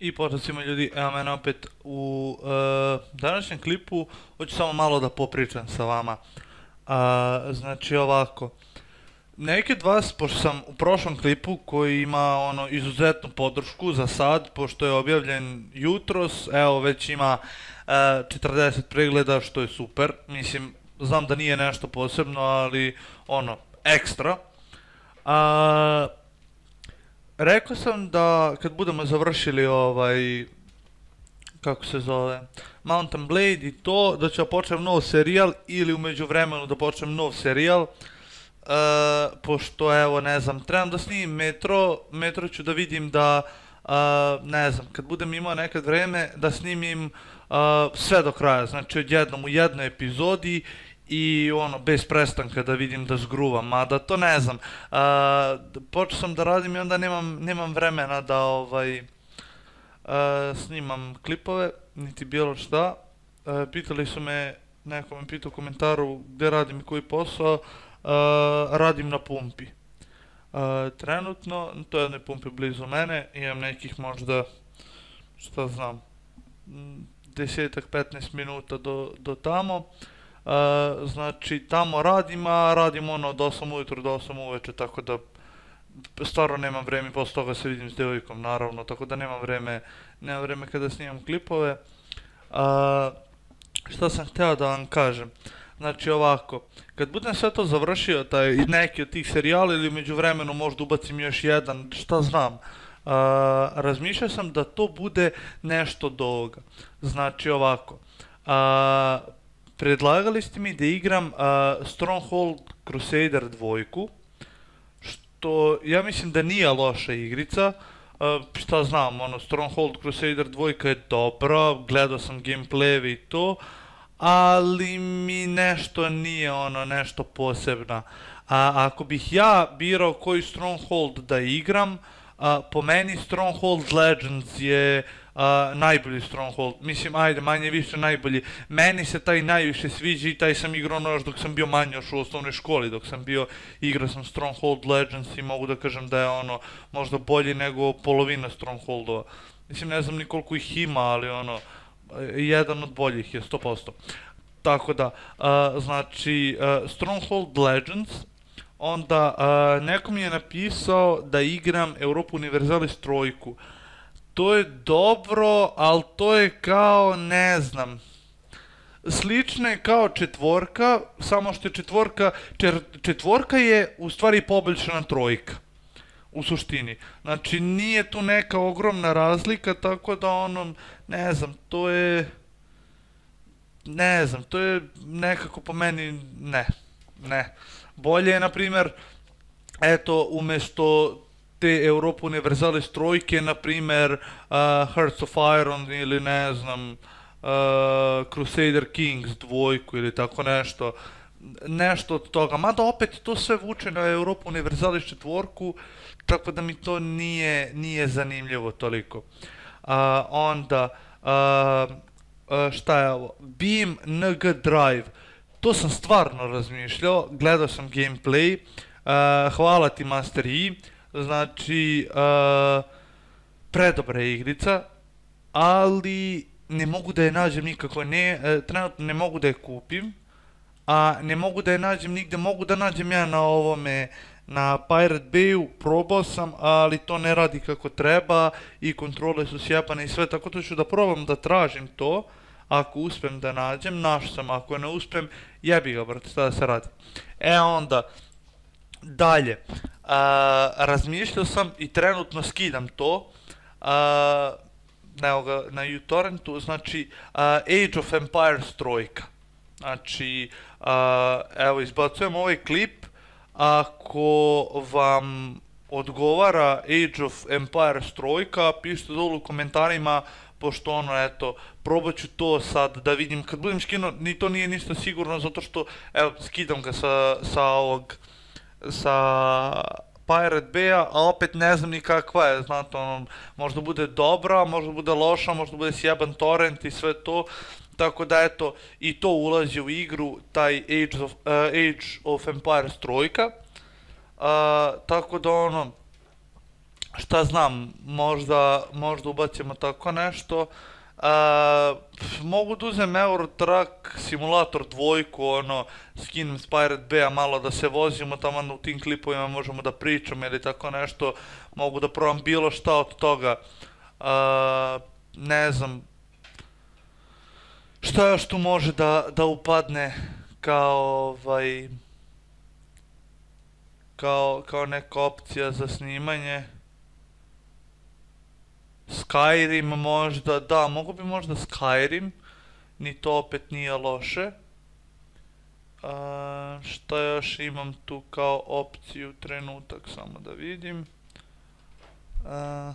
I pozdrav svima ljudi, evo mene opet u e, današnjem klipu hoću samo malo da popričam sa vama. Uh, znači ovako, neke od vas, pošto sam u prošlom klipu koji ima ono izuzetnu podršku za sad, pošto je objavljen jutros, evo već ima e, 40 pregleda što je super, mislim znam da nije nešto posebno, ali ono ekstra. Uh, Rekao sam da kad budemo završili ovaj, kako se zove, Mountain Blade i to, da ću počnem nov serijal ili umeđu vremenu da počnem nov serijal. Uh, pošto evo ne znam, trebam da snimim metro, metro ću da vidim da, a, e, ne znam, kad budem imao nekad vreme da snimim a, e, sve do kraja, znači odjednom u jednoj epizodi i ono, bez prestanka da vidim da zgruvam, mada to ne znam. A, počeo sam da radim i onda nemam, nemam vremena da ovaj, a, snimam klipove, niti bilo šta. A, pitali su me, neko me pitao u komentaru gde radim i koji posao, a, radim na pumpi. A, trenutno, to je jednoj pumpe blizu mene, imam nekih možda, šta znam, desetak, 15 minuta do, do tamo. Uh, Uh, znači, tamo radim, a radim ono od 8 ujutru do 8 uveče, tako da stvarno nemam vreme, posle toga se vidim s devojkom, naravno, tako da nemam vreme, nemam vreme kada snimam klipove. A, e, uh, šta sam hteo da vam kažem? Znači ovako, kad budem sve to završio, taj, neki od tih serijala ili među vremenu možda ubacim još jedan, šta znam, uh, razmišljao sam da to bude nešto do ovoga. Znači ovako, uh, predlagali ste mi da igram a, Stronghold Crusader 2, što ja mislim da nije loša igrica, a, šta znam, ono, Stronghold Crusader 2 je dobra, gledao sam gameplay i to, ali mi nešto nije ono, nešto posebna. A ako bih ja birao koji Stronghold da igram, a, po meni Stronghold Legends je a, najbolji Stronghold, mislim ajde manje više najbolji, meni se taj najviše sviđa i taj sam igrao no još dok sam bio manje još u osnovnoj školi, dok sam bio igrao sam Stronghold Legends i mogu da kažem da je ono možda bolji nego polovina Strongholdova, mislim ne znam ni koliko ih ima, ali ono jedan od boljih je 100%. Tako da, a, znači, a, Stronghold Legends Onda, a, neko mi je napisao da igram Europa Universalis trojku. To je dobro, ali to je kao, ne znam, slična je kao četvorka, samo što je četvorka, čer, četvorka je u stvari poboljšana trojka u suštini. Znači nije tu neka ogromna razlika, tako da ono, ne znam, to je, ne znam, to je nekako po meni, ne ne. Bolje je, na primer, eto, umesto te Evropo Universale strojke, na primer uh, Hearts of Iron ili ne znam, uh, Crusader Kings dvojku ili tako nešto, nešto od toga. Mada opet to sve vuče na Evropu Universale četvorku, tako da mi to nije, nije zanimljivo toliko. Uh, onda, uh, uh šta je ovo? Beam NG Drive to sam stvarno razmišljao, gledao sam gameplay, uh, hvala ti Master E, znači, uh, predobra je igrica, ali ne mogu da je nađem nikako, ne, uh, trenutno ne mogu da je kupim, a ne mogu da je nađem nigde, mogu da nađem ja na ovome, na Pirate Bayu probao sam, ali to ne radi kako treba i kontrole su sjepane i sve, tako da ću da probam da tražim to. Ako uspem da nađem, naš sam. Ako ne uspem, jebi ga, brate, šta da se radi. E onda, dalje. A, e, razmišljao sam i trenutno skidam to. A, e, evo ga, na uTorrentu, znači a, e, Age of Empires trojka. Znači, a, evo, izbacujem ovaj klip. Ako vam odgovara Age of Empires trojka, pišite dolu u komentarima uh, pošto ono, eto, probaću to sad da vidim, kad budem skinuo, ni to nije ništa sigurno, zato što, evo, skidam ga sa, sa ovog, sa Pirate Bay-a, a opet ne znam ni kakva je, znate, ono, možda bude dobra, možda bude loša, možda bude sjeban torrent i sve to, tako da eto, i to ulazi u igru, taj Age of, uh, Age of Empires 3 uh, tako da ono, šta znam, možda, možda ubacimo tako nešto. A, e, mogu da uzem Eurotrack simulator dvojku, ono, skinem s Pirate Bay-a malo da se vozimo, tamo u tim klipovima možemo da pričamo ili tako nešto, mogu da probam bilo šta od toga. A, e, ne znam, šta još tu može da, da upadne kao ovaj kao, kao neka opcija za snimanje. Skyrim možda, da, mogu bi možda Skyrim, ni to opet nije loše. A, šta još imam tu kao opciju, trenutak samo da vidim. A,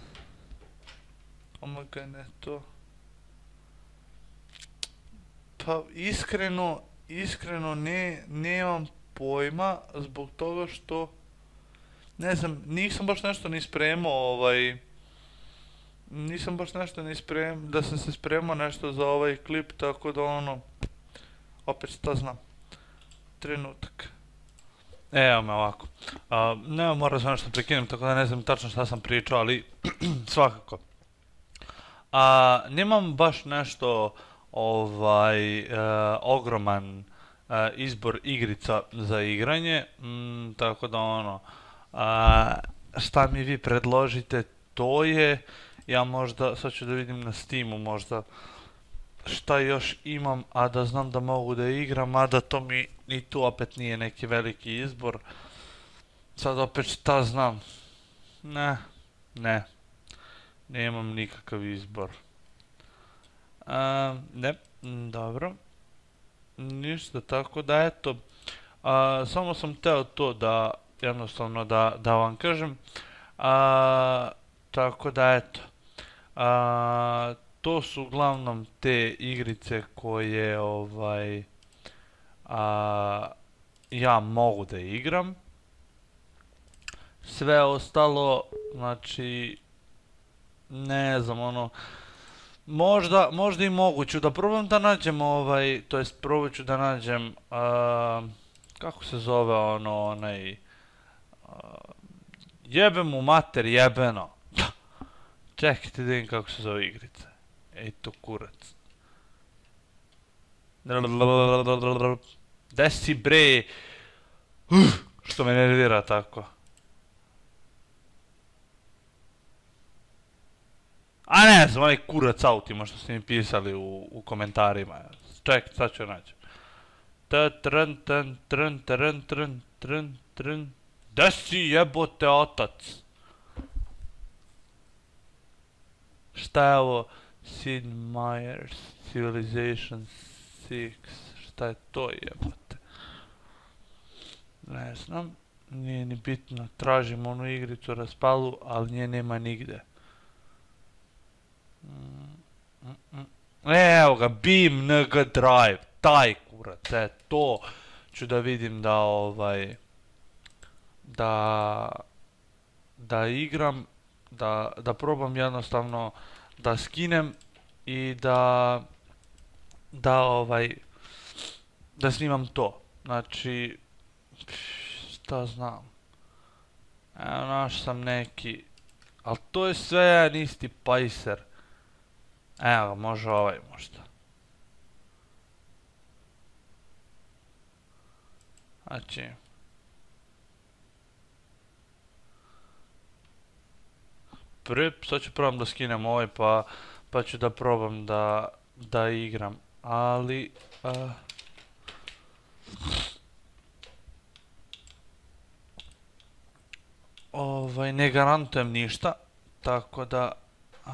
omagane to. Pa iskreno, iskreno ne, nemam pojma zbog toga što, ne znam, nisam baš nešto ni spremao ovaj, nisam baš nešto ne sprem, da sam se spremao nešto za ovaj klip, tako da ono, opet šta znam, trenutak. E, evo me ovako, a, ne moram se nešto prekinem, tako da ne znam tačno šta sam pričao, ali svakako. A, nemam baš nešto ovaj e, ogroman e, izbor igrica za igranje, mm, tako da ono, a, šta mi vi predložite, to je Ja možda, sad ću da vidim na Steamu možda šta još imam, a da znam da mogu da igram, mada to mi ni tu opet nije neki veliki izbor. Sad opet šta znam? Ne, ne. Nemam nikakav izbor. A, ne, dobro. Ništa, tako da eto. A, samo sam teo to da, jednostavno da, da vam kažem. A, tako da eto. A, to su uglavnom te igrice koje ovaj a, ja mogu da igram. Sve ostalo, znači, ne znam, ono, možda, možda i moguću da probam da nađem ovaj, to jest probat ću da nađem, a, kako se zove ono, onaj, a, jebe mu mater jebeno. Čekajte ti da vidim kako se zove igrica. Ej to kurac. Desi bre! što me nervira tako. A ne znam, onaj kurac autima što ste mi pisali u, u komentarima. Ček, sad ću naći. Ta trn trn trn trn trn trn trn. Desi jebote otac. Šta je ovo? Sid Meier's Civilization 6. Šta je to jebate? Ne znam. Nije ni bitno. Tražim onu igricu raspalu, ali nje nema nigde. Mm, mm, mm. E, evo ga, Beam NG Drive. Taj kurac, e to. Ću da vidim da ovaj... Da... Da igram da, da probam jednostavno da skinem i da da ovaj da snimam to. Znači šta znam. Evo naš sam neki ali to je sve jedan isti pajser. Evo može ovaj možda. Znači, prvi, sad ću probam da skinem ovaj pa, pa ću da probam da, da igram, ali... Eh, ovaj, ne garantujem ništa, tako da... Eh,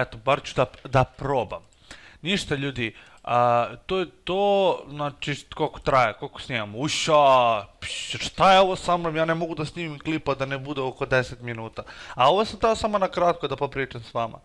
eto, bar ću da, da probam. Ništa ljudi, A, to je to, znači, koliko traje, koliko snimamo, uša, pš, šta je ovo sa mnom, ja ne mogu da snimim klipa da ne bude oko 10 minuta. A ovo sam teo samo na kratko da popričam s vama.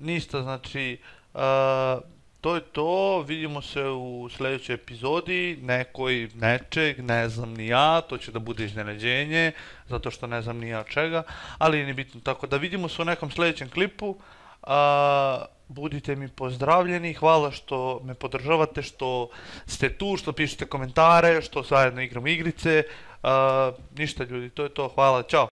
Ništa, znači, a, to je to, vidimo se u sledećoj epizodi, nekoj nečeg, ne znam ni ja, to će da bude iznenađenje, zato što ne znam ni ja čega, ali nije bitno, tako da vidimo se u nekom sledećem klipu, a, budite mi pozdravljeni, hvala što me podržavate, što ste tu, što pišete komentare, što zajedno igramo igrice, uh, ništa ljudi, to je to, hvala, čao.